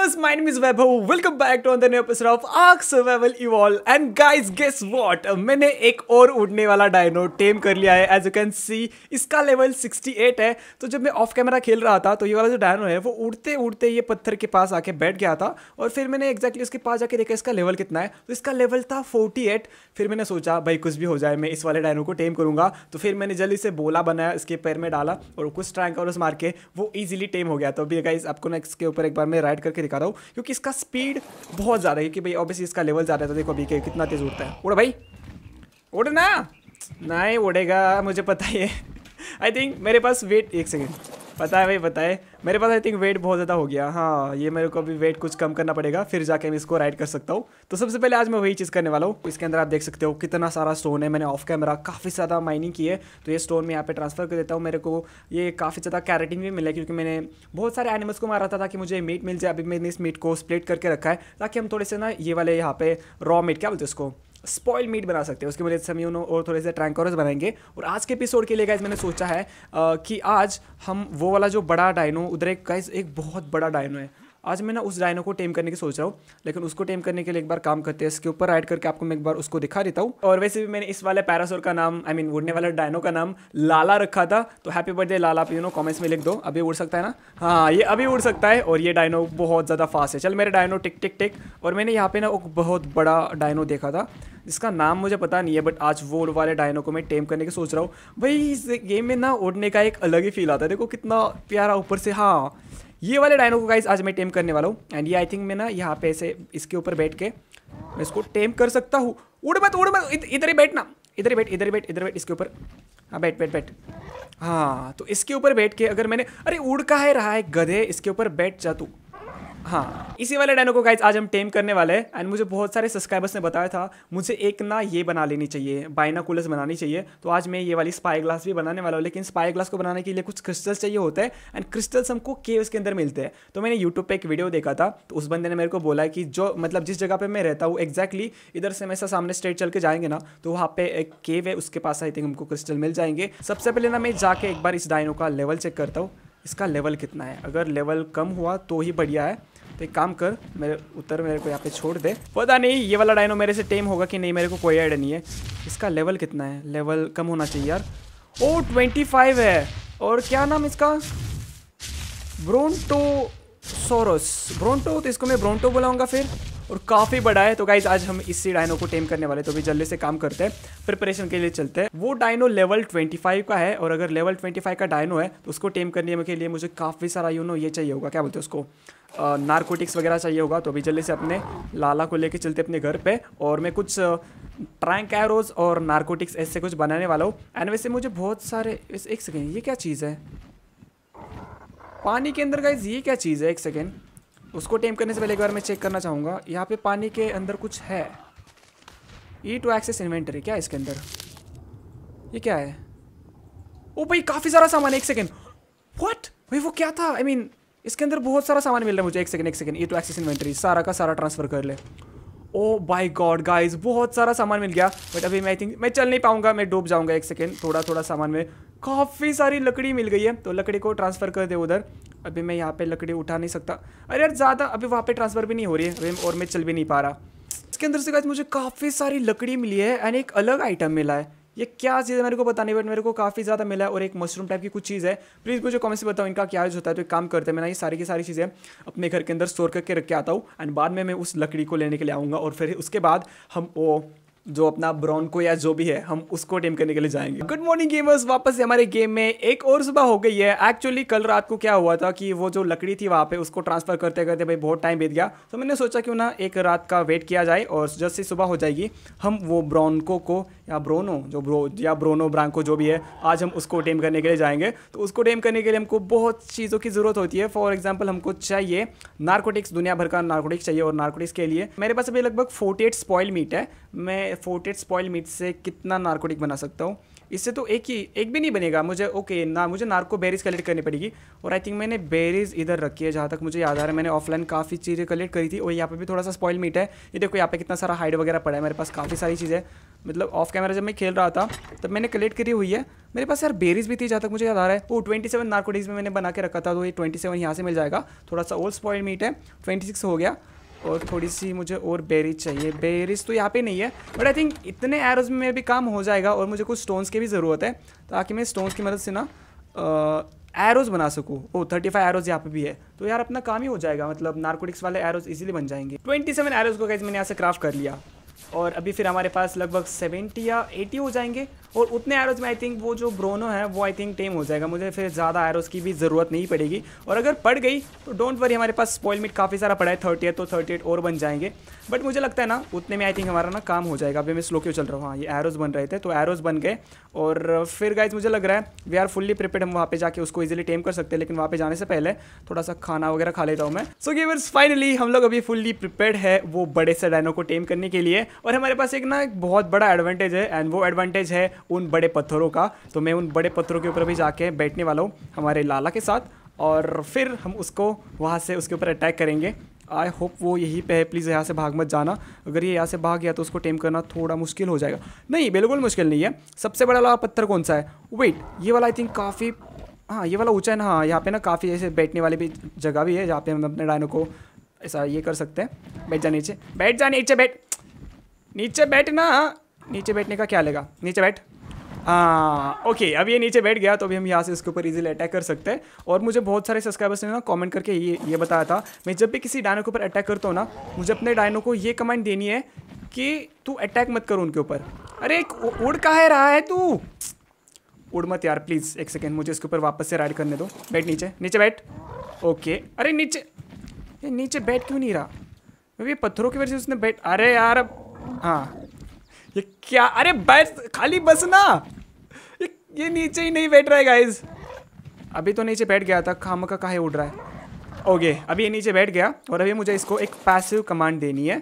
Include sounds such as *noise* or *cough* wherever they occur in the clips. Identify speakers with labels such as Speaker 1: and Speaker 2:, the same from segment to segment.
Speaker 1: gamers, my name is Vaibhav. Welcome back to another episode of Ark Survival Evolve. And guys, guess what? मैंने एक और उड़ने वाला dino टेम कर लिया है एज यू कैन सी इसका लेवल 68 है तो जब मैं ऑफ कैमरा खेल रहा था तो ये वाला जो डायनो है वो उड़ते उड़ते ये पत्थर के पास आके बैठ गया था और फिर मैंने एग्जैक्टली उसके पास जाके देखा इसका लेवल कितना है तो इसका लेवल था 48 फिर मैंने सोचा भाई कुछ भी हो जाए मैं इस वाले डायनो को टेम करूँगा तो फिर मैंने जल्दी से बोला बनाया इसके पैर में डाला और कुछ ट्रैंक मार के वो ईजिली टेम हो गया तो अभी गाइज आपको ना इसके ऊपर एक बार मैं राइड करके दिखा रहा हूँ क्योंकि इसका स्पीड बहुत ज़्यादा है क्योंकि भाई ऑब्वियसली इसका लेवल ज़्यादा है तो देखो अभी के कितना तेज़ उड़ता है उड़ भाई उड़ ना नहीं उड़ेगा मुझे पता ही है आई थिंक मेरे पास वेट एक सेकेंड पता है भाई बताए मेरे पास आई थिंक वेट बहुत ज़्यादा हो गया हाँ ये मेरे को अभी वेट कुछ कम करना पड़ेगा फिर जाके मैं इसको राइड कर सकता हूँ तो सबसे पहले आज मैं वही चीज़ करने वाला हूँ इसके अंदर आप देख सकते हो कितना सारा स्टोन है मैंने ऑफ कैमरा काफ़ी ज़्यादा माइनिंग की है तो ये स्टोन मैं यहाँ पर ट्रांसफ़र कर देता हूँ मेरे को ये काफ़ी ज़्यादा कैरेटिन भी मिला क्योंकि मैंने बहुत सारे एनिमल्स को मारा था ताकि मुझे मीट मिल जाए अभी मैंने इस मीट को स्प्लिट करके रखा है ताकि हम थोड़े से ना ये वाले यहाँ पे रॉ मीट क्या बोलते हैं इसको स्पॉइल मीट बना सकते हैं उसकी मदद से हम यूनो और थोड़े से ट्रैंकोरस बनाएंगे और आज के एपिसोड के लिए गाइज मैंने सोचा है आ, कि आज हम वो वाला जो बड़ा डायनो उधर एक गाइज एक बहुत बड़ा डायनो है आज मैं ना उस डायनो को टेम करने की सोच रहा हूँ लेकिन उसको टेम करने के लिए एक बार काम करते हैं इसके ऊपर राइड करके आपको मैं एक बार उसको दिखा देता हूँ और वैसे भी मैंने इस वाले पैरासोर का नाम आई मीन उड़ने वाले डायनो का नाम लाला रखा था तो हैप्पी बर्थडे लाला आप यू नो कॉमेंट्स में लिख दो अभी उड़ सकता है ना हाँ ये अभी उड़ सकता है और ये डायनो बहुत ज़्यादा फास्ट है चल मेरे डायनो टिक टिक टिक और मैंने यहाँ पे ना एक बहुत बड़ा डायनो देखा था जिसका नाम मुझे पता नहीं है बट आज वो वाले डायनो को मैं टेम करने की सोच रहा हूँ भाई इस गेम में ना उड़ने का एक अलग ही फील आता है देखो कितना प्यारा ऊपर से हाँ ये वाले डायनो को गाइज आज मैं टेम करने वाला हूँ एंड ये आई थिंक मैं ना यहाँ पे ऐसे इसके ऊपर बैठ के मैं इसको टेम कर सकता हूँ उड़ मत उड़ मत इधर ही बैठना इधर ही बैठ इधर ही बैठ इधर बैठ इसके ऊपर हाँ बैठ बैठ बैठ हाँ तो इसके ऊपर बैठ के अगर मैंने अरे उड़ का है रहा है गधे इसके ऊपर बैठ जा तू हाँ इसी वाले डायनो को गाइज आज हम टेम करने वाले हैं एंड मुझे बहुत सारे सब्सक्राइबर्स ने बताया था मुझे एक ना ये बना लेनी चाहिए बाइना कूलर्स बनानी चाहिए तो आज मैं ये वाली स्पाई ग्लास भी बनाने वाला हूँ लेकिन स्पाई ग्लास को बनाने के लिए कुछ क्रिस्टल्स चाहिए होते हैं एंड क्रिस्टल्स हमको केव्स के अंदर मिलते हैं तो मैंने यूट्यूब पर एक वीडियो देखा था तो उस बंदे ने मेरे को बोला कि जो मतलब जिस जगह पर मैं रहता हूँ एक्जैक्टली इधर से हमेशा सामने स्ट्रेट चल के जाएंगे ना तो वहाँ पे एक केव है उसके पास आई थिंक हमको क्रिस्टल मिल जाएंगे सबसे पहले ना मैं जाके एक बार इस डायनो का लेवल चेक करता हूँ इसका लेवल कितना है अगर लेवल कम हुआ तो ही बढ़िया है तो एक काम कर मेरे उत्तर मेरे को यहाँ पे छोड़ दे पता नहीं ये वाला डायनो मेरे से टेम होगा कि नहीं मेरे को कोई आइडिया नहीं है इसका लेवल कितना है लेवल कम होना चाहिए यार ओ ट्वेंटी फाइव है और क्या नाम इसका ब्रोंटो सोरस ब्रोंटो तो इसको मैं ब्रोंटो बुलाऊंगा फिर और काफ़ी बड़ा है तो गाइज आज हम इसी डायनो को टेम करने वाले तो भी जल्दी से काम करते हैं प्रिपरेशन के लिए चलते हैं वो डायनो लेवल 25 का है और अगर लेवल 25 का डायनो है तो उसको टेम करने के लिए मुझे काफ़ी सारा यू नो ये चाहिए होगा क्या बोलते हैं उसको नारकोटिक्स वगैरह चाहिए होगा तो अभी जल्दी से अपने लाला को लेके चलते अपने घर पे और मैं कुछ ट्रैंक एरोज और नारकोटिक्स ऐसे कुछ बनाने वाला हूँ एंड वैसे मुझे बहुत सारे एक सेकेंड ये क्या चीज़ है पानी के अंदर गाइज ये क्या चीज़ है एक सेकेंड उसको टेम करने से पहले एक बार मैं चेक करना चाहूँगा यहाँ पे पानी के अंदर कुछ है ई टू एक्सेस इन्वेंटरी क्या है इसके अंदर ये क्या है ओ भाई काफ़ी सारा सामान है एक सेकेंड वट भाई वो क्या था आई I मीन mean, इसके अंदर बहुत सारा सामान मिल रहा है मुझे एक सेकंड एक सेकंड ये तो एक्सेस इन्वेंट्री सारा का सारा ट्रांसफर कर ले ओ बाय गॉड गाइस बहुत सारा सामान मिल गया बट अभी मैं आई थिंक मैं चल नहीं पाऊंगा मैं डूब जाऊंगा एक सेकंड थोड़ा थोड़ा सामान में काफ़ी सारी लकड़ी मिल गई है तो लकड़ी को ट्रांसफ़र कर दे उधर अभी मैं यहाँ पे लकड़ी उठा नहीं सकता अरे यार ज़्यादा अभी वहाँ पर ट्रांसफ़र भी नहीं हो रही है अभी और मैं चल भी नहीं पा रहा इसके अंदर से गाइज मुझे काफ़ी सारी लकड़ी मिली है एंड एक अलग आइटम मिला है ये क्या चीज़ है मेरे को पता नहीं बट मेरे को काफ़ी ज़्यादा मिला है और एक मशरूम टाइप की कुछ चीज़ है प्लीज़ मुझे कमेंट्स से बताओ इनका क्या यूज़ होता है तो एक काम करते हैं मैं ना ये सारी की सारी चीज़ें अपने घर के अंदर स्टोर करके रख के आता हूँ एंड बाद में मैं उस लकड़ी को लेने के लिए आऊँगा और फिर उसके बाद हम वो जो अपना ब्रॉन्को या जो भी है हम उसको टेम करने के लिए जाएंगे गुड मॉर्निंग गेमर्स वापस से हमारे गेम में एक और सुबह हो गई है एक्चुअली कल रात को क्या हुआ था कि वो जो लकड़ी थी वहाँ पे उसको ट्रांसफर करते करते भाई बहुत टाइम बीत गया तो मैंने सोचा क्यों ना एक रात का वेट किया जाए और जब से सुबह हो जाएगी हम वो ब्रॉन्को को या ब्रोनो जो ब्रो या ब्रोनो ब्रांको जो भी है आज हम उसको टेम करने के लिए जाएंगे तो उसको टेम करने के लिए हमको बहुत चीज़ों की ज़रूरत होती है फॉर एग्जाम्पल हमको चाहिए नार्कोटिक्स दुनिया भर का नार्कोटिक्स चाहिए और नार्कोटिक्स के लिए मेरे पास अभी लगभग फोर्टी एट मीट है मैं फोर्टेड स्पॉयल मीट से कितना नार्कोटिक बना सकता हूँ इससे तो एक ही एक भी नहीं बनेगा मुझे ओके ना मुझे नार्को बेरीज कलेक्ट करनी पड़ेगी और आई थिंक मैंने बेरीज इधर रखी है जहाँ तक मुझे याद आ रहा है मैंने ऑफलाइन काफ़ी चीज़ें कलेक्ट करी थी और यहाँ पे भी थोड़ा सा स्पॉइल मीट है ये देखो यहाँ पे कितना सारा हाइड वगैरह पड़ा है मेरे पास काफ़ी सारी चीज़ें मतलब ऑफ कैमरा जब मैं खेल रहा था तब मैंने कलेक्ट करी हुई है मेरे पास यार बेरीज भी थी जहाँ तक मुझे याद आ रहा है वो ट्वेंटी सेवन नार्कोटिक्स में मैंने बना के रखा था तो ये ट्वेंटी सेवन यहाँ से मिल जाएगा थोड़ा सा ओल्ड स्पॉइल मीट है ट्वेंटी सिक्स हो गया और थोड़ी सी मुझे और बेरीज चाहिए बेरीज तो यहाँ पे नहीं है बट आई थिंक इतने एरोज में भी काम हो जाएगा और मुझे कुछ स्टोन्स की भी ज़रूरत है ताकि मैं स्टोन्स की मदद से ना एरोज बना सकूँ ओ थर्टी फाइव एरोज यहाँ पे भी है तो यार अपना काम ही हो जाएगा मतलब नार्कोटिक्स वाले एरोज इजीली बन जाएंगे ट्वेंटी सेवन एरोज को कैसे मैंने यहाँ से क्राफ्ट कर लिया और अभी फिर हमारे पास लगभग सेवेंटी या एटी हो जाएंगे और उतने एरोज में आई थिंक वो जो ब्रोनो है वो आई थिंक टेम हो जाएगा मुझे फिर ज़्यादा एरोज की भी ज़रूरत नहीं पड़ेगी और अगर पड़ गई तो डोंट वरी हमारे पास स्पॉइल मिट काफ़ी सारा पड़ा है थर्टी तो थर्टी और बन जाएंगे बट मुझे लगता है ना उतने में आई थिंक हमारा ना काम हो जाएगा अभी मैं स्लो क्यों चल रहा हूँ हाँ ये एरोज बन रहे थे तो एरोज बन गए और फिर गाइज मुझे लग रहा है वी आर फुल्ली प्रिपेयर हम वहाँ पे जाके उसको इजिली टेम कर सकते हैं लेकिन वहाँ पे जाने से पहले थोड़ा सा खाना वगैरह खा लेता हूँ मैं सो गेवर्स फाइनली हम लोग अभी फुल्ली प्रिपेयर है वो बड़े से डायनो को टेम करने के लिए और हमारे पास एक ना एक बहुत बड़ा एडवांटेज है एंड वो एडवांटेज है उन बड़े पत्थरों का तो मैं उन बड़े पत्थरों के ऊपर भी जाके बैठने वाला हूँ हमारे लाला के साथ और फिर हम उसको वहाँ से उसके ऊपर अटैक करेंगे आई होप वो यहीं पे है प्लीज़ यहाँ से भाग मत जाना अगर ये यहाँ से भाग गया तो उसको टेम करना थोड़ा मुश्किल हो जाएगा नहीं बिल्कुल मुश्किल नहीं है सबसे बड़ा लाला पत्थर कौन सा है वेट ये वाला आई थिंक काफ़ी हाँ ये वाला ऊँचा है ना हाँ यहाँ पे ना काफ़ी ऐसे बैठने वाली भी जगह भी है जहाँ पे हम अपने डायनो को ऐसा ये कर सकते हैं बैठ जा नीचे बैठ जा नीचे बैठ नीचे बैठना नीचे बैठने का क्या लेगा नीचे बैठ हाँ ओके अब ये नीचे बैठ गया तो अभी हम यहाँ से इसके ऊपर इजीली अटैक कर सकते हैं और मुझे बहुत सारे सब्सक्राइबर्स ने ना कमेंट करके ये ये बताया था मैं जब भी किसी डायनो के ऊपर अटैक करता हूँ ना मुझे अपने डायनो को ये कमेंट देनी है कि तू अटैक मत करो उनके ऊपर अरे एक उड़ कहा रहा है तू उड़ मत यार प्लीज़ एक सेकेंड मुझे इसके ऊपर वापस से राइड करने दो बैठ नीचे नीचे बैठ ओके अरे नीचे ये नीचे बैठ क्यों नहीं रहा क्योंकि पत्थरों की वजह से उसने बैठ अरे यार हाँ ये क्या अरे बैठ खाली बस ना ये, ये नीचे ही नहीं बैठ रहा है गाइज अभी तो नीचे बैठ गया था खाम का काहे उड़ रहा है ओके अभी ये नीचे बैठ गया और अभी मुझे इसको एक पैसिव कमांड देनी है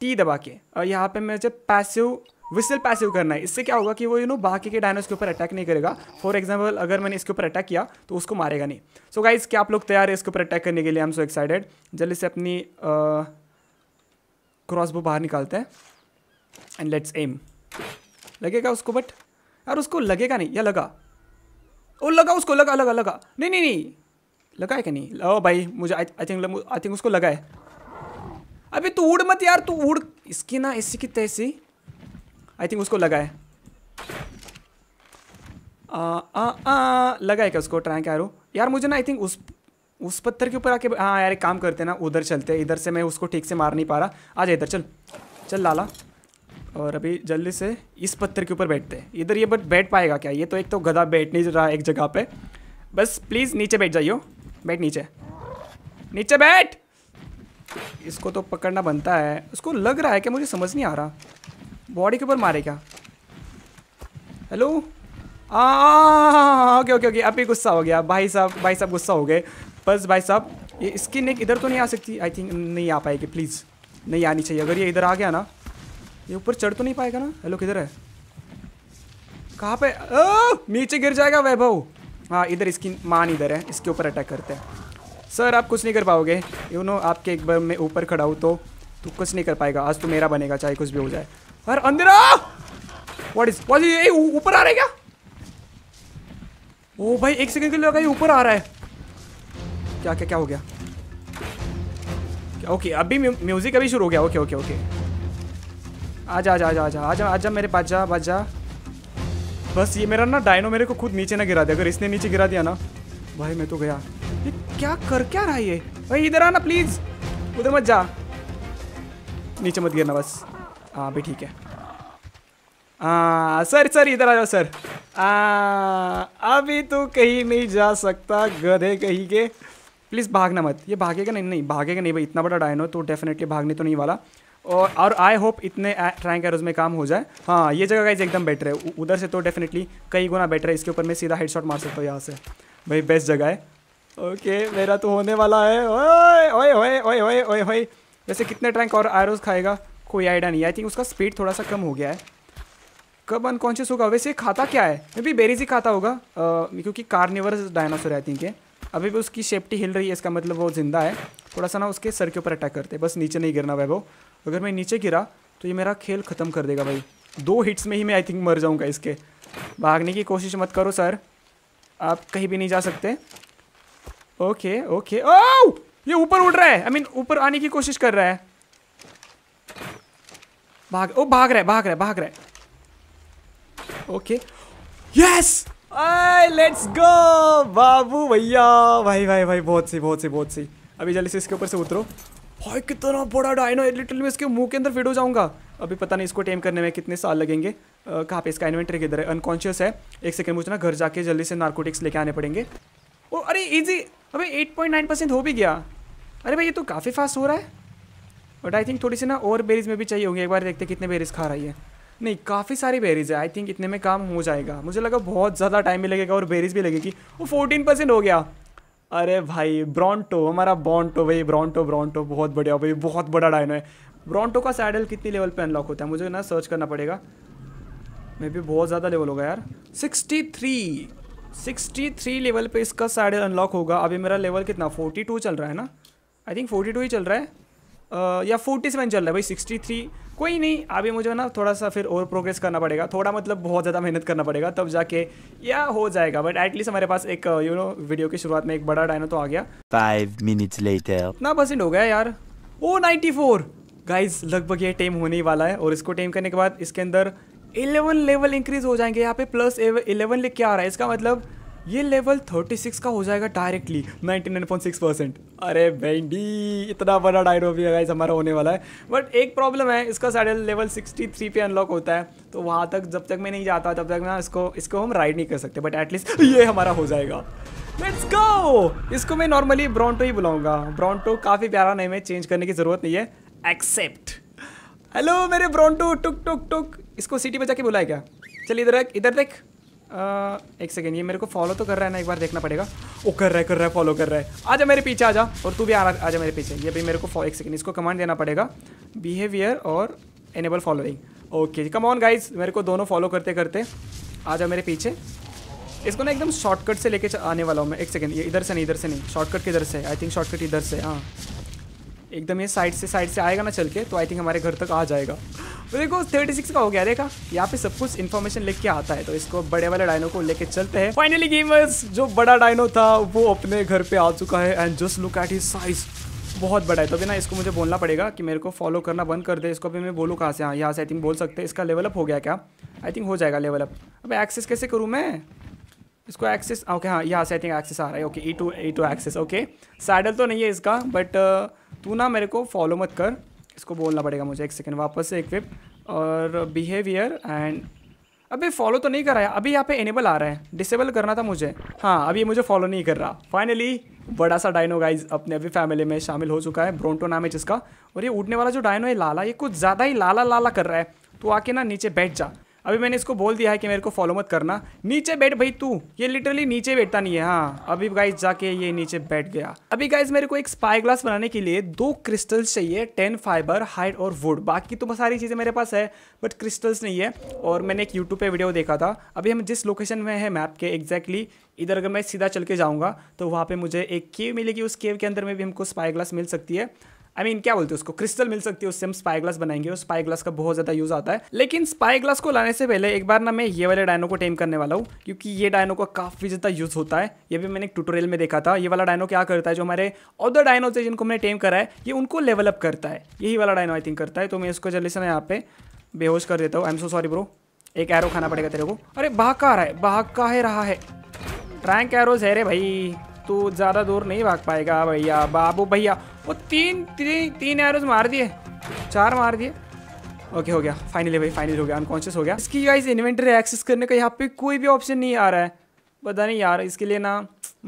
Speaker 1: टी दबा के और यहाँ पे मुझे पैसिव विसल पैसिव करना है इससे क्या होगा कि वो यू नो बाकी के डायनोस के ऊपर अटैक नहीं करेगा फॉर एग्जाम्पल अगर मैंने इसके ऊपर अटैक किया तो उसको मारेगा नहीं सो so गाइज क्या आप लोग तैयार है इसके ऊपर अटैक करने के लिए आई एम सो एक्साइटेड जल्दी से अपनी क्रॉसबो बाहर निकालता है एंड लेट्स एम लगेगा उसको बट यार उसको लगेगा नहीं या लगा ओ लगा उसको लगा लगा लगा नहीं नहीं नहीं लगा है क्या नहीं ओ भाई मुझे आई थिंक आई थिंक उसको लगा है अभी तू उड़ मत यार तू उड़ इसकी ना ऐसी की तैसी आई थिंक उसको लगा है आ, आ, आ, लगा है क्या उसको ट्राई क्या यार मुझे ना आई थिंक उस उस पत्थर के ऊपर आके हाँ यार एक काम करते हैं ना उधर चलते इधर से मैं उसको ठीक से मार नहीं पा रहा आ जाए इधर चल चल लाला और अभी जल्दी से इस पत्थर के ऊपर बैठते हैं इधर ये बट बैठ पाएगा क्या ये तो एक तो गधा बैठ नहीं रहा एक जगह पे बस प्लीज़ नीचे बैठ जाइयो बैठ नीचे नीचे बैठ इसको तो पकड़ना बनता है उसको लग रहा है कि मुझे समझ नहीं आ रहा बॉडी के ऊपर मारे क्या हेलो ओके ओके ओके अभी गुस्सा हो गया भाई साहब भाई साहब गुस्सा हो गए बस भाई साहब ये स्किन एक इधर तो नहीं आ सकती आई थिंक नहीं आ पाएगी प्लीज़ नहीं आनी चाहिए अगर ये इधर आ गया ना ये ऊपर चढ़ तो नहीं पाएगा ना हेलो किधर है कहाँ पे ओ, नीचे गिर जाएगा वैभव हाँ इधर स्किन मान इधर है इसके ऊपर अटैक करते हैं सर आप कुछ नहीं कर पाओगे यू नो आपके एक बार मैं ऊपर खड़ा हूँ तो तू तो कुछ नहीं कर पाएगा आज तो मेरा बनेगा चाहे कुछ भी हो जाए अरे अंदर वॉट इज व्हाट इज ऊपर आ रहा है क्या ओ भाई एक सेकंड के लिए लगा ऊपर आ रहा है क्या क्या क्या हो गया ओके अभी म्यूज़िक अभी शुरू हो गया ओके ओके ओके आ जा आ जा आ जा आ जा आ जा मेरे पास जा बाजा बस ये मेरा ना डायनो मेरे को खुद नीचे ना गिरा दे अगर इसने नीचे गिरा दिया ना भाई मैं तो गया ये क्या कर क्या रहा है ये भाई इधर आना प्लीज़ उधर मत जा नीचे मत गिरना बस हाँ भाई ठीक है हाँ सर सर इधर आ जाओ सर आ, हाँ, अभी तो कहीं नहीं जा सकता गधे कहीं के प्लीज़ भागना मत ये भागेगा नहीं नहीं भागेगा नहीं भाई इतना बड़ा डायनो तो डेफिनेटली भागने तो नहीं वाला और और आई होप इतने ट्राइंग एरोज में काम हो जाए हाँ ये जगह का एकदम बेटर है उधर से तो डेफिनेटली कई गुना बेटर है इसके ऊपर मैं सीधा हेडशॉट मार सकता हूँ यहाँ से भाई बेस्ट जगह है ओके मेरा तो होने वाला है ओए ओए ओए ओए ओए ओए ओए वैसे कितने ट्रैंक और एरोज खाएगा कोई आइडिया नहीं आई थिंक उसका स्पीड थोड़ा सा कम हो गया है कब अनकॉन्शियस होगा वैसे खाता क्या है मे बी बेरीज ही खाता होगा क्योंकि कार्निवर्स डायनासोर आई थिंक है अभी भी उसकी सेफ्टी हिल रही है इसका मतलब वो ज़िंदा है थोड़ा सा ना उसके सर के ऊपर अटैक करते बस नीचे नहीं गिरना वैभव अगर मैं नीचे गिरा तो ये मेरा खेल ख़त्म कर देगा भाई दो हिट्स में ही मैं आई थिंक मर जाऊँगा इसके भागने की कोशिश मत करो सर आप कहीं भी नहीं जा सकते ओके ओके ओ ये ऊपर उड़ रहा है आई मीन ऊपर आने की कोशिश कर रहा है भाग ओ भाग रहा है भाग रहा है भाग रहा है ओके यस लेट्स गो बाबू भैया भाई भाई भाई बहुत सी बहुत सी बहुत सी अभी जल्दी से इसके ऊपर से उतरो भाई कितना बड़ा डायनो लिटिल में इसके मुंह के अंदर फिट हो जाऊंगा अभी पता नहीं इसको टेम करने में कितने साल लगेंगे कहाँ पे इसका इन्वेंटरी किधर है अनकॉन्शियस है एक सेकंड मुझे ना घर जाके जल्दी से नार्कोटिक्स लेके आने पड़ेंगे और अरे इजी अबे 8.9 परसेंट हो भी गया अरे भाई ये तो काफ़ी फास्ट हो रहा है बट आई थिंक थोड़ी सी ना और बेरीज में भी चाहिए होंगे एक बार देखते कितने बेरीज खा रही है नहीं काफ़ी सारी बेरीज है आई थिंक इतने में काम हो जाएगा मुझे लगा बहुत ज़्यादा टाइम भी लगेगा और बेरीज भी लगेगी वो फोर्टीन परसेंट हो गया अरे भाई ब्रॉन्टो हमारा बॉन्टो भाई ब्रॉन्टो ब्रॉन्टो बहुत बढ़िया भाई बहुत बड़ा डायनो है ब्रॉन्टो का सैडल कितनी लेवल पे अनलॉक होता है मुझे ना सर्च करना पड़ेगा मे भी बहुत ज़्यादा लेवल होगा यार sixty three sixty three level पे इसका सैडल अनलॉक होगा अभी मेरा लेवल कितना फोर्टी टू चल रहा है ना आई थिंक फोर्टी टू ही चल रहा है या फोर्टी सेवन चल रहा है भाई 63 कोई नहीं अभी मुझे ना थोड़ा सा फिर और प्रोग्रेस करना पड़ेगा थोड़ा मतलब बहुत ज़्यादा मेहनत करना पड़ेगा तब जाके या हो जाएगा बट एटलीस्ट हमारे पास एक यू नो वीडियो की शुरुआत में एक बड़ा डायनो तो आ गया फाइव मिनट्स लेटर इतना परसेंट हो गया यार ओ नाइन्टी फोर गाइज लगभग ये टेम होने ही वाला है और इसको टेम करने के बाद इसके अंदर इलेवन लेवल इंक्रीज हो जाएंगे यहाँ पे प्लस इलेवन लिख के आ रहा है इसका मतलब ये लेवल 36 का हो जाएगा डायरेक्टली 99.6 परसेंट अरे वेंडी इतना बड़ा डायरो भी है हमारा होने वाला है बट एक प्रॉब्लम है इसका सैडल लेवल 63 पे अनलॉक होता है तो वहाँ तक जब तक मैं नहीं जाता तब तक ना इसको इसको हम राइड नहीं कर सकते बट एटलीस्ट ये हमारा हो जाएगा लेट्स गो इसको मैं नॉर्मली ब्रॉन्टो ही बुलाऊंगा ब्रॉन्टो काफ़ी प्यारा नहीं है चेंज करने की ज़रूरत नहीं है एक्सेप्ट हेलो मेरे ब्रॉन्टो टुक टुक टुक इसको सिटी में जाके बुलाया क्या चल इधर इधर देख एक सेकेंड ये मेरे को फॉलो तो कर रहा है ना एक बार देखना पड़ेगा वो कर रहा है कर रहा है फॉलो कर रहा है आजा मेरे पीछे आजा और तू भी आ आजा मेरे पीछे ये भी मेरे को एक सेकेंड इसको कमांड देना पड़ेगा बिहेवियर और enable following okay come on guys मेरे को दोनों फॉलो करते करते आजा मेरे पीछे इसको ना एकदम शॉर्टकट से लेके आने वाला हूँ मैं एक सेकेंड ये इधर से नहीं इधर से नहीं शॉर्टकट किधर से आई थिंक शॉर्टकट इधर से हाँ एकदम ये साइड से साइड से आएगा ना चल के तो आई थिंक हमारे घर तक आ जाएगा तो देखो 36 का हो गया देखा यहाँ पे सब कुछ इन्फॉर्मेशन लेके आता है तो इसको बड़े वाले डायनो को लेके चलते हैं फाइनली गेमर्स जो बड़ा डायनो था वो अपने घर पे आ चुका है and just look at his size बहुत बड़ा है तो भी ना इसको मुझे बोलना पड़ेगा कि मेरे को फॉलो करना बंद कर दे इसको अभी मैं बोलूँ कहाँ से हाँ यहाँ से आई थिंक बोल सकते हैं इसका लेवलअप हो गया क्या आई थिंक हो जाएगा लेवलअप अब एक्सेस कैसे करूँ मैं इसको एक्सेस ओके हाँ यहाँ से आई थिंक एक्सेस आ रहा है okay E two E two access okay saddle तो नहीं है इसका बट uh, तू ना मेरे को फॉलो मत कर इसको बोलना पड़ेगा मुझे एक सेकेंड वापस से एक विप और बिहेवियर एंड अबे फॉलो तो नहीं कर रहा है अभी यहाँ पे एनेबल आ रहा है डिसेबल करना था मुझे हाँ अभी मुझे फॉलो नहीं कर रहा फाइनली बड़ा सा डायनो गाइज अपने अभी फैमिली में शामिल हो चुका है ब्रोंटो नाम है जिसका और ये उठने वाला जो डायनो है लाला ये कुछ ज़्यादा ही लाला लाला कर रहा है तो आके ना नीचे बैठ जा अभी मैंने इसको बोल दिया है कि मेरे को फॉलो मत करना नीचे बैठ भाई तू ये लिटरली नीचे बैठता नहीं है हाँ अभी गाइज जाके ये नीचे बैठ गया अभी गाइज मेरे को एक स्पाई ग्लास बनाने के लिए दो क्रिस्टल्स चाहिए टेन फाइबर हाइट और वुड बाकी तो बहुत सारी चीज़ें मेरे पास है बट क्रिस्टल्स नहीं है और मैंने एक यूट्यूब पर वीडियो देखा था अभी हम जिस लोकेशन में है मैप के एग्जैक्टली इधर अगर मैं सीधा चल के जाऊँगा तो वहाँ पर मुझे एक केव मिलेगी उस केव के अंदर में भी हमको स्पाई ग्लास मिल सकती है आई I मीन mean, क्या बोलते हैं उसको क्रिस्टल मिल सकती है उससे हम स्पाई ग्लास बनाएंगे और स्पाई ग्लास का बहुत ज़्यादा यूज़ आता है लेकिन स्पाई ग्लास को लाने से पहले एक बार ना मैं ये वाले डायनो को टेम करने वाला हूँ क्योंकि ये डायनो का काफ़ी ज़्यादा यूज़ होता है ये भी मैंने एक ट्यूटोरियल में देखा था ये वाला डायनो क्या करता है जो हमारे अदर डायनोज है जिनको मैंने टेम करा है ये उनको लेवलअप करता है यही वाला डायनो आई थिंक करता है तो मैं इसको जल्दी से ना यहाँ पे बेहोश कर देता हूँ I am so sorry bro एक एरो खाना पड़ेगा तेरे को अरे भाग का आ रहा है भाग का है रहा है ट्रैंक एरोज है रे भाई तो ज़्यादा दूर नहीं भाग पाएगा भैया बाबू भैया वो तीन तीन तीन एरोज मार दिए चार मार दिए ओके हो गया फाइनली भाई फाइनल हो गया अनकॉन्शियस हो गया इसकी गाइज इन्वेंटरी एक्सेस करने का यहाँ पे कोई भी ऑप्शन नहीं आ रहा है पता नहीं यार इसके लिए ना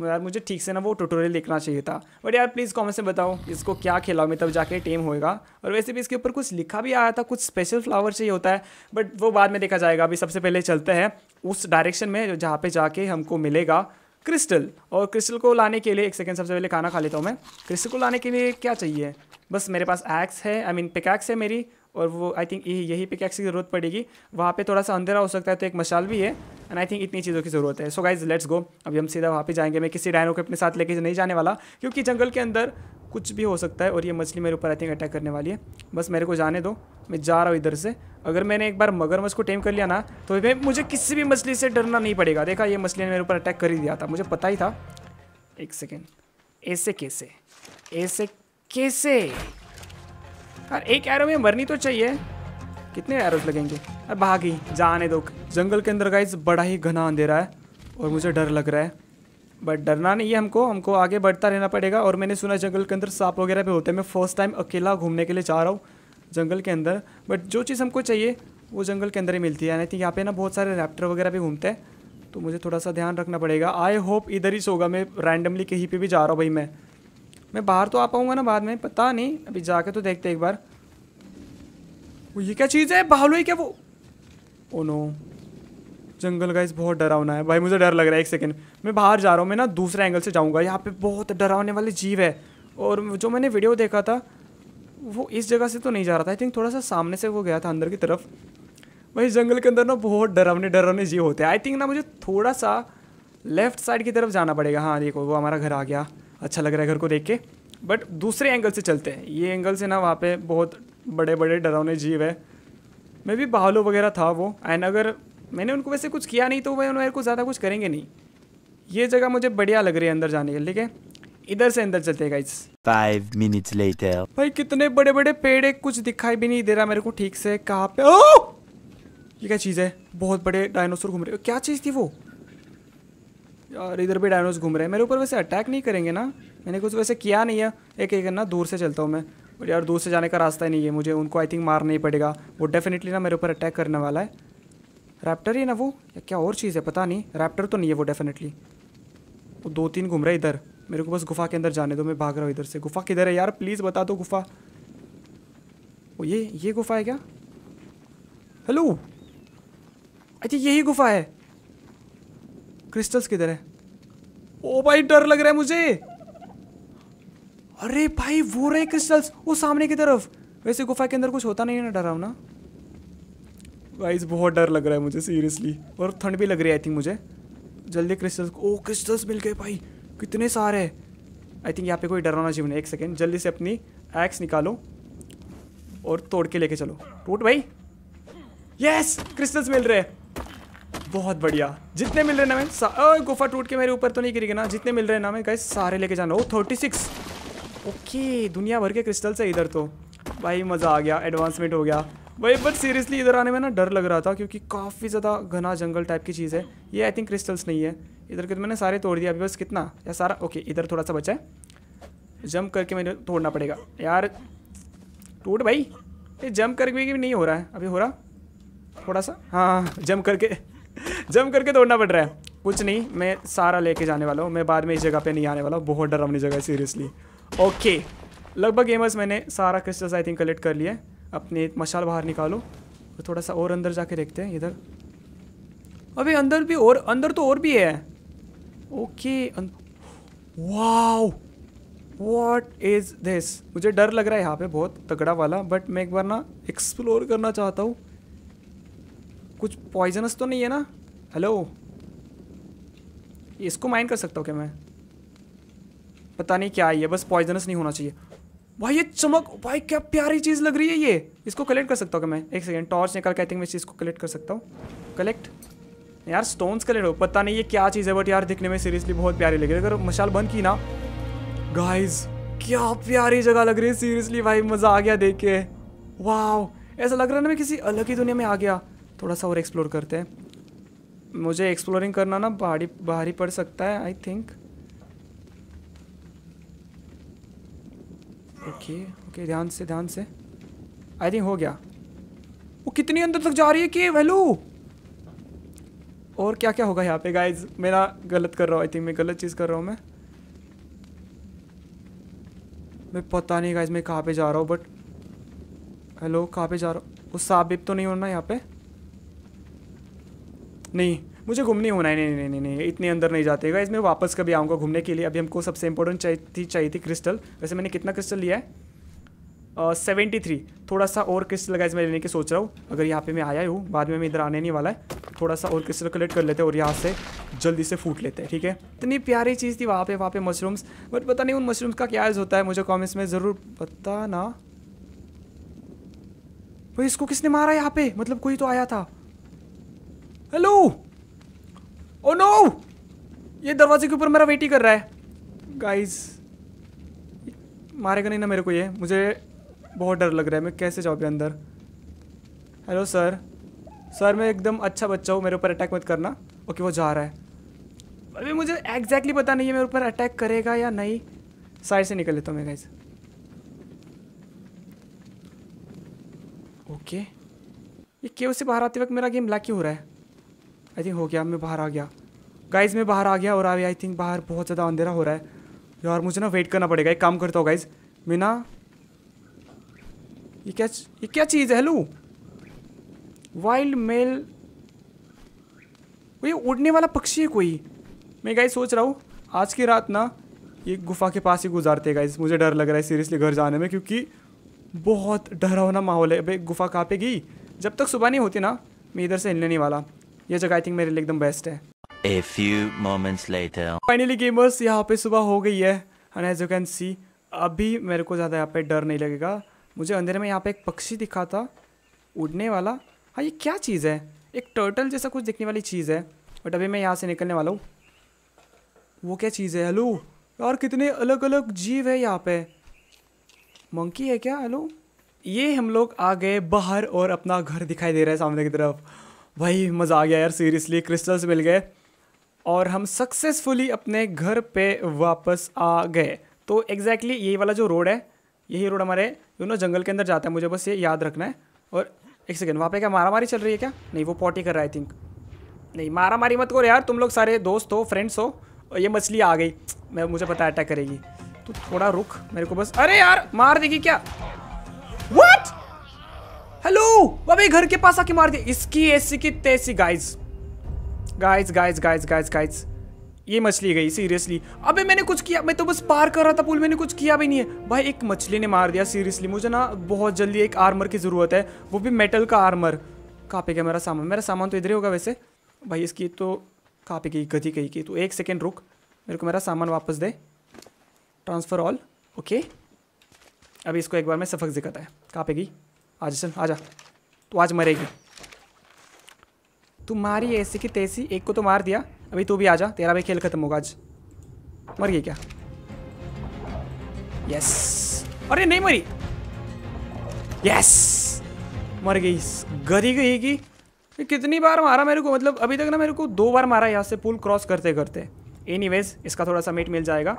Speaker 1: यार मुझे ठीक से ना वो ट्यूटोरियल लिखना चाहिए था बट यार प्लीज़ कॉमेंट से बताओ इसको क्या खिलाओ मैं तब जाके टेम होएगा और वैसे भी इसके ऊपर कुछ लिखा भी आया था कुछ स्पेशल फ्लावर चाहिए होता है बट वो बाद में देखा जाएगा अभी सबसे पहले चलते हैं उस डायरेक्शन में जहाँ पे जाके हमको मिलेगा क्रिस्टल और क्रिस्टल को लाने के लिए एक सेकेंड सबसे पहले खाना खा लेता हूँ मैं क्रिस्टल को लाने के लिए क्या चाहिए बस मेरे पास एक्स है आई मीन पिकैक्स है मेरी और वो आई थिंक यही यही पिकैक्स की ज़रूरत पड़ेगी वहाँ पे थोड़ा सा अंधेरा हो सकता है तो एक मशाल भी है एंड आई थिंक इतनी चीज़ों की ज़रूरत है सो गाइज लेट्स गो अभी हम सीधा वहाँ पे जाएंगे मैं किसी डायनो को अपने साथ लेके नहीं जाने वाला क्योंकि जंगल के अंदर कुछ भी हो सकता है और ये मछली मेरे ऊपर आई थिंक अटैक करने वाली है बस मेरे को जाने दो मैं जा रहा हूँ इधर से अगर मैंने एक बार मगरमच्छ को टेम कर लिया ना तो मैं मुझे किसी भी मछली से डरना नहीं पड़ेगा देखा ये मछली ने मेरे ऊपर अटैक कर ही दिया था मुझे पता ही था एक सेकेंड ऐसे कैसे ऐसे कैसे यार एक एरो में मरनी तो चाहिए कितने एरोज लगेंगे अरे भागी जाने दो जंगल के अंदर गाइस बड़ा ही घना अंधेरा है और मुझे डर लग रहा है बट डरना नहीं है हमको हमको आगे बढ़ता रहना पड़ेगा और मैंने सुना जंगल के अंदर सांप वगैरह भी होते हैं मैं फर्स्ट टाइम अकेला घूमने के लिए जा रहा हूँ जंगल के अंदर बट जो चीज़ हमको चाहिए वो जंगल के अंदर ही मिलती है आई थिंक यहाँ पे ना बहुत सारे रैप्टर वगैरह भी घूमते हैं तो मुझे थोड़ा सा ध्यान रखना पड़ेगा आई होप इधर ही सोगा मैं रैंडमली कहीं पे भी जा रहा हूँ भाई मैं मैं बाहर तो आ पाऊँगा ना बाद में पता नहीं अभी जाके तो देखते एक बार वो ये क्या चीज़ है भालू क्या वो ओ oh नो जंगल का बहुत डरावना है भाई मुझे डर लग रहा है एक सेकेंड मैं बाहर जा रहा हूँ मैं ना दूसरे एंगल से जाऊँगा यहाँ पे बहुत डरावने वाले जीव है और जो मैंने वीडियो देखा था वो इस जगह से तो नहीं जा रहा था आई थिंक थोड़ा सा सामने से वो गया था अंदर की तरफ भाई जंगल के अंदर ना बहुत डरावने डरावने जीव होते हैं आई थिंक ना मुझे थोड़ा सा लेफ्ट साइड की तरफ जाना पड़ेगा हाँ देखो वो हमारा घर आ गया अच्छा लग रहा है घर को देख के बट दूसरे एंगल से चलते हैं ये एंगल से ना वहाँ पे बहुत बड़े बड़े डरावने जीव है मैं भी बहालू वगैरह था वो एंड अगर मैंने उनको वैसे कुछ किया नहीं तो वह मेरे को ज़्यादा कुछ करेंगे नहीं ये जगह मुझे बढ़िया लग रही है अंदर जाने के ठीक है इधर से अंदर चलते गाइस फाइव मिनट्स लेटर भाई कितने बड़े बड़े पेड़ है कुछ दिखाई भी नहीं दे रहा मेरे को ठीक से कहा पे ओ ये क्या चीज़ है बहुत बड़े डायनोसोर घूम रहे क्या चीज़ थी वो यार इधर भी डायनोस घूम रहे हैं मेरे ऊपर वैसे अटैक नहीं करेंगे ना मैंने कुछ वैसे किया नहीं है एक एक ना दूर से चलता हूँ मैं और यार दूर से जाने का रास्ता ही नहीं है मुझे उनको आई थिंक मारना ही पड़ेगा वो डेफिनेटली ना मेरे ऊपर अटैक करने वाला है रैप्टर ही ना वो या क्या और चीज़ है पता नहीं रैप्टर तो नहीं है वो डेफिनेटली वो दो तीन घूम रहे इधर मेरे को बस गुफा के अंदर जाने दो मैं भाग रहा हूँ इधर से गुफा किधर है यार प्लीज़ बता दो गुफा ओ ये ये गुफा है क्या हेलो अच्छा यही गुफा है क्रिस्टल्स किधर है ओ भाई डर लग रहा है मुझे अरे भाई वो रहे क्रिस्टल्स वो सामने की तरफ वैसे गुफा के अंदर कुछ होता नहीं है ना हूँ ना भाई बहुत डर लग रहा है मुझे सीरियसली और ठंड भी लग रही है आई थिंक मुझे जल्दी क्रिस्टल्स ओ क्रिस्टल्स मिल गए भाई कितने सारे आई थिंक यहाँ पे कोई डराना जीवन है एक सेकेंड जल्दी से अपनी एक्स निकालो और तोड़ के लेके चलो टूट भाई यस क्रिस्टल्स मिल रहे बहुत बढ़िया जितने मिल रहे ना मैं गुफा टूट के मेरे ऊपर तो नहीं गिरेगा ना जितने मिल रहे ना मैं गाइस सारे लेके जाना ओ थर्टी सिक्स ओके दुनिया भर के क्रिस्टल्स है इधर तो भाई मज़ा आ गया एडवांसमेंट हो गया भाई बट सीरियसली इधर आने में ना डर लग रहा था क्योंकि काफ़ी ज़्यादा घना जंगल टाइप की चीज़ है ये आई थिंक क्रिस्टल्स नहीं है इधर के तो मैंने सारे तोड़ दिया अभी बस कितना या सारा ओके इधर थोड़ा सा बचा है जंप करके मैंने तोड़ना पड़ेगा यार टूट भाई ये जंप करके भी नहीं हो रहा है अभी हो रहा थोड़ा सा हाँ जंप हाँ, हाँ, करके जंप *laughs* करके तोड़ना पड़ रहा है कुछ नहीं मैं सारा लेके जाने वाला हूँ मैं बाद में इस जगह पे नहीं आने वाला हूँ बहुत अपनी जगह सीरियसली ओके लगभग गेमर्स मैंने सारा क्रिस्टल्स आई थिंक कलेक्ट कर लिया अपने एक मशाल बाहर निकालो और थोड़ा सा और अंदर जाके देखते हैं इधर अबे अंदर भी और अंदर तो और भी है okay um-, wow what is this मुझे डर लग रहा है यहाँ पे बहुत तगड़ा वाला बट मैं एक बार ना एक्सप्लोर करना चाहता हूँ कुछ पॉइजनस तो नहीं है ना हेलो इसको माइंड कर सकता हूँ क्या मैं पता नहीं क्या है बस पॉइजनस नहीं होना चाहिए भाई ये चमक भाई क्या प्यारी चीज़ लग रही है ये इसको कलेक्ट कर सकता हूँ मैं एक सेकेंड टॉर्च निकाल के आई थिंक मैं इस चीज़ को कलेक्ट कर सकता हूँ कलेक्ट यार स्टोन्स कलेक्ट हो पता नहीं ये क्या चीज़ है बट यार दिखने में सीरियसली बहुत प्यारी लग रही है अगर मशाल बंद की ना गाइज क्या प्यारी जगह लग रही है सीरियसली भाई मज़ा आ गया देख के वाह ऐसा लग रहा है ना मैं किसी अलग ही दुनिया में आ गया थोड़ा सा और एक्सप्लोर करते हैं मुझे एक्सप्लोरिंग करना ना बाहरी बाहरी पड़ सकता है आई थिंक ओके ओके ध्यान से ध्यान से आई थिंक हो गया वो कितनी अंदर तक जा रही है कि वैल्यू और क्या क्या होगा यहाँ पे गाइज मेरा गलत कर रहा हूँ आई थिंक मैं गलत चीज़ कर रहा हूँ मैं मैं पता नहीं गाइज मैं कहाँ पे जा रहा हूँ बट हेलो कहाँ पे जा रहा हूँ वो साबित तो नहीं होना यहाँ पे नहीं मुझे घूमने होना है नहीं नहीं नहीं नहीं इतने अंदर नहीं जाते गाइस मैं वापस कभी आऊँगा घूमने के लिए अभी हमको सबसे इंपॉर्टेंट चाहिए थी चाहिए थी क्रिस्टल वैसे मैंने कितना क्रिस्टल लिया है सेवेंटी थ्री थोड़ा सा और क्रिस्टल गाइज मैं लेने की सोच रहा हूँ अगर यहाँ पे मैं आया हूँ बाद में मैं इधर आने नहीं वाला है थोड़ा सा और क्रिस्टल कलेक्ट कर लेते हैं और यहाँ से जल्दी से फूट लेते हैं ठीक है इतनी प्यारी चीज़ थी वहाँ पे वहाँ पे मशरूम्स बट पता नहीं उन मशरूम्स का क्या यूज़ होता है मुझे कॉमेंट्स में ज़रूर पता ना भाई इसको किसने मारा यहाँ पे मतलब कोई तो आया था हेलो ओ oh, नो ये दरवाजे के ऊपर मेरा वेट ही कर रहा है गाइस मारेगा नहीं ना मेरे को ये मुझे बहुत डर लग रहा है मैं कैसे जाऊँ पे अंदर हेलो सर सर मैं एकदम अच्छा बच्चा हूँ मेरे ऊपर अटैक मत करना ओके वो जा रहा है अभी मुझे एग्जैक्टली पता नहीं है मेरे ऊपर अटैक करेगा या नहीं साइड से निकल लेता हूँ मैं गाइस ओके ये केव से बाहर आते वक्त मेरा गेम लैक क्यों हो रहा है आई थिंक हो गया मैं बाहर आ गया गाइज मैं बाहर आ गया और अभी आई थिंक बाहर बहुत ज़्यादा अंधेरा हो रहा है यार मुझे ना वेट करना पड़ेगा एक काम करता हूँ गाइज मैं ना ये क्या ये क्या चीज़ है हेलो वाइल्ड मेल ये उड़ने वाला पक्षी है कोई मैं गाइज सोच रहा हूँ आज की रात ना ये गुफा के पास ही गुजारते गाइज मुझे डर लग रहा है सीरियसली घर जाने में क्योंकि बहुत डरावना माहौल है भाई गुफा कहाँ पे गई जब तक सुबह नहीं होती ना मैं इधर से हिलने नहीं वाला ये जगह आई थिंक मेरे लिए एकदम बेस्ट है a few moments later finally gamers यहाँ पे सुबह हो गई है and as you can see अभी मेरे को ज़्यादा यहाँ पे डर नहीं लगेगा मुझे अंधेरे में यहाँ पे एक पक्षी दिखा था उड़ने वाला हाँ ये क्या चीज़ है एक टर्टल जैसा कुछ दिखने वाली चीज़ है बट अभी मैं यहाँ से निकलने वाला हूँ वो क्या चीज़ है हेलो यार कितने अलग अलग जीव है यहाँ पे मंकी है क्या हेलो ये हम लोग आ गए बाहर और अपना घर दिखाई दे रहा है सामने की तरफ भाई मज़ा आ गया यार सीरियसली क्रिस्टल्स मिल गए और हम सक्सेसफुली अपने घर पे वापस आ गए तो एग्जैक्टली exactly यही वाला जो रोड है यही रोड हमारे यू नो जंगल के अंदर जाता है मुझे बस ये याद रखना है और एक सेकेंड वहाँ पे क्या मारामारी चल रही है क्या नहीं वो पॉटी कर रहा है आई थिंक नहीं मारामारी मत करो यार तुम लोग सारे दोस्त हो फ्रेंड्स हो और ये मछली आ गई मैं मुझे पता अटैक करेगी तो थोड़ा रुक मेरे को बस अरे यार मार देगी क्या वट भाई घर के पास आके मार दिया इसकी ऐसी की तैसी guys guys guys guys guys guys ये मछली गई सीरियसली अबे मैंने कुछ किया मैं तो बस पार कर रहा था पुल मैंने कुछ किया भी नहीं है भाई एक मछली ने मार दिया सीरियसली मुझे ना बहुत जल्दी एक आर्मर की ज़रूरत है वो भी मेटल का आर्मर कहाँ पे गया मेरा सामान मेरा सामान तो इधर ही होगा वैसे भाई इसकी तो कहाँ पे गई गधी कही की तो एक सेकेंड रुक मेरे को मेरा सामान वापस दे ट्रांसफ़र ऑल ओके अभी इसको एक बार में सफक दिखाता है कहाँ पे गई सर आ जा तो आज मरेगी तू मारी ऐसी की तैसी एक को तो मार दिया अभी तू भी आ जा तेरा भी खेल खत्म होगा आज मर गई क्या यस अरे नहीं मरी यस मर गई गरी गई कि कितनी बार मारा मेरे को मतलब अभी तक ना मेरे को दो बार मारा यहाँ से पुल क्रॉस करते करते एनीवेज इसका थोड़ा सा मीट मिल जाएगा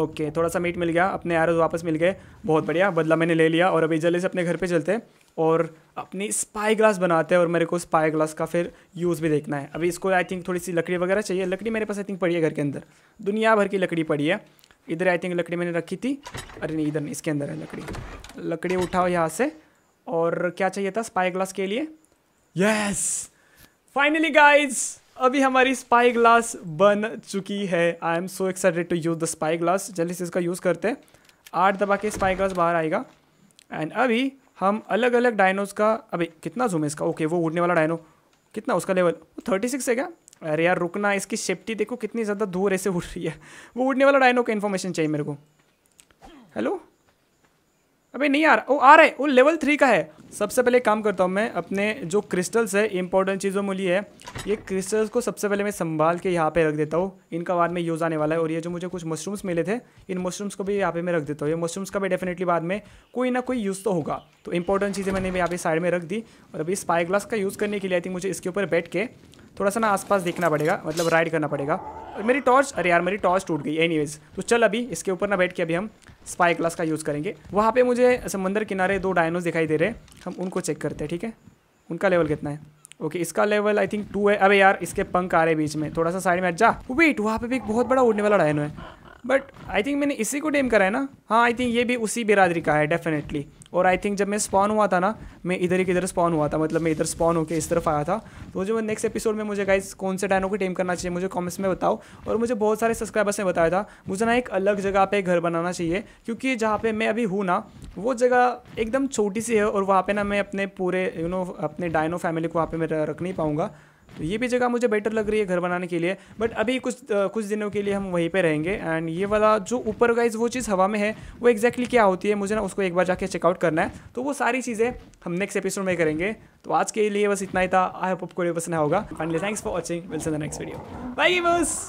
Speaker 1: ओके थोड़ा सा मीट मिल गया अपने आर वापस मिल गए बहुत बढ़िया बदला मैंने ले लिया और अभी जल्दी से अपने घर पे चलते हैं और अपनी स्पाई ग्लास बनाते हैं और मेरे को स्पाई ग्लास का फिर यूज़ भी देखना है अभी इसको आई थिंक थोड़ी सी लकड़ी वगैरह चाहिए लकड़ी मेरे पास आई थिंक पड़ी है घर के अंदर दुनिया भर की लकड़ी पड़ी है इधर आई थिंक लकड़ी मैंने रखी थी अरे नहीं इधर नहीं इसके अंदर है लकड़ी लकड़ी उठाओ यहाँ से और क्या चाहिए था स्पाई ग्लास के लिए यस फाइनली गाइज़ अभी हमारी स्पाई ग्लास बन चुकी है I am so excited to use the spy glass जल्दी से इसका यूज़ करते हैं आठ दबा के स्पाई ग्लास बाहर आएगा एंड अभी हम अलग अलग डायनोज का अभी कितना जूम है इसका ओके वो उड़ने वाला डायनो कितना उसका लेवल थर्टी सिक्स है क्या अरे यार रुकना इसकी सेफ्टी देखो कितनी ज़्यादा दूर ऐसे उड़ रही है वो उड़ने वाला डायनो का इन्फॉर्मेशन चाहिए मेरे को हेलो अभी नहीं आ रहा वो आ रहा है वो लेवल थ्री का है सबसे पहले काम करता हूँ मैं अपने जो क्रिस्टल्स है इंपॉर्टेंट चीज़ों में लिए है ये क्रिस्टल्स को सबसे पहले मैं संभाल के यहाँ पे रख देता हूँ इनका बाद में यूज़ आने वाला है और ये जो मुझे कुछ मशरूम्स मिले थे इन मशरूम्स को भी यहाँ पे मैं रख देता हूँ ये मशरूम्स का भी डेफिनेटली बाद में कोई ना कोई यूज़ तो होगा तो इंपॉर्टेंट चीज़ें मैंने यहाँ पे साइड में रख दी और अभी स्पाई ग्लास का यूज़ करने के लिए आई थी मुझे इसके ऊपर बैठ के थोड़ा सा ना आसपास देखना पड़ेगा मतलब राइड करना पड़ेगा और मेरी टॉर्च अरे यार मेरी टॉर्च टूट गई एनीवेज तो चल अभी इसके ऊपर ना बैठ के अभी हम स्पाई क्लास का यूज़ करेंगे वहाँ पे मुझे समंदर किनारे दो डायनोज दिखाई दे रहे हैं हम उनको चेक करते हैं ठीक है उनका लेवल कितना है ओके okay, इसका लेवल आई थिंक टू है अबे यार इसके पंख आ रहे बीच में थोड़ा सा साइड में हट जा वेट वहाँ पे भी एक बहुत बड़ा उड़ने वाला डायनो है बट आई थिंक मैंने इसी को डेम करा है ना हाँ आई थिंक ये भी उसी बिरादरी का है डेफिनेटली और आई थिंक जब मैं स्पॉन हुआ था ना मैं इधर ही किधर स्पॉन हुआ था मतलब मैं इधर स्पॉन होकर इस तरफ आया था तो जो नेक्स्ट एपिसोड में मुझे गाइस कौन से डायनो को टेम करना चाहिए मुझे कॉमेंट्स में बताओ और मुझे बहुत सारे सब्सक्राइबर्स ने बताया था मुझे ना एक अलग जगह पे घर बनाना चाहिए क्योंकि जहाँ पे मैं अभी हूँ ना वो जगह एकदम छोटी सी है और वहाँ पर ना मैं अपने पूरे यू you नो know, अपने डायनो फैमिली को वहाँ पर मैं रख नहीं पाऊँगा तो ये भी जगह मुझे बेटर लग रही है घर बनाने के लिए बट अभी कुछ आ, कुछ दिनों के लिए हम वहीं पे रहेंगे एंड ये वाला जो ऊपर गाइज वो चीज़ हवा में है वो एक्जैक्टली क्या होती है मुझे ना उसको एक बार जाके चेकआउट करना है तो वो सारी चीज़ें हम नेक्स्ट एपिसोड में करेंगे तो आज के लिए बस इतना ही था आई होप आपको ये पसंद होगा finally thanks for watching will the next video bye बस